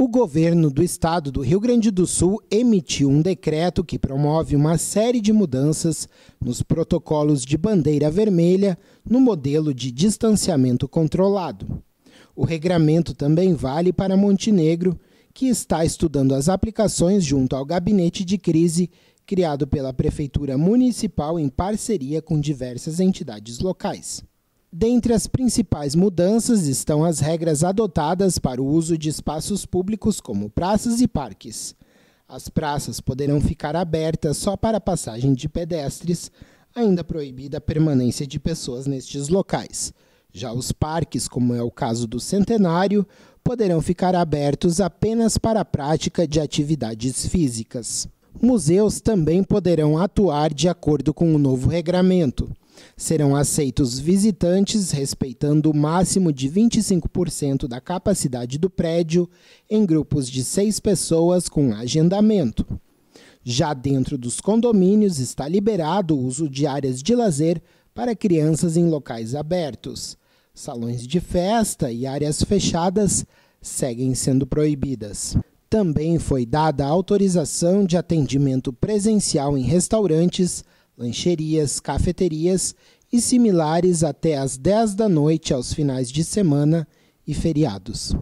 O governo do estado do Rio Grande do Sul emitiu um decreto que promove uma série de mudanças nos protocolos de bandeira vermelha no modelo de distanciamento controlado. O regramento também vale para Montenegro, que está estudando as aplicações junto ao gabinete de crise criado pela prefeitura municipal em parceria com diversas entidades locais. Dentre as principais mudanças estão as regras adotadas para o uso de espaços públicos como praças e parques. As praças poderão ficar abertas só para passagem de pedestres, ainda proibida a permanência de pessoas nestes locais. Já os parques, como é o caso do Centenário, poderão ficar abertos apenas para a prática de atividades físicas. Museus também poderão atuar de acordo com o novo regramento. Serão aceitos visitantes respeitando o máximo de 25% da capacidade do prédio em grupos de seis pessoas com agendamento. Já dentro dos condomínios está liberado o uso de áreas de lazer para crianças em locais abertos. Salões de festa e áreas fechadas seguem sendo proibidas. Também foi dada autorização de atendimento presencial em restaurantes lancherias, cafeterias e similares até às 10 da noite aos finais de semana e feriados.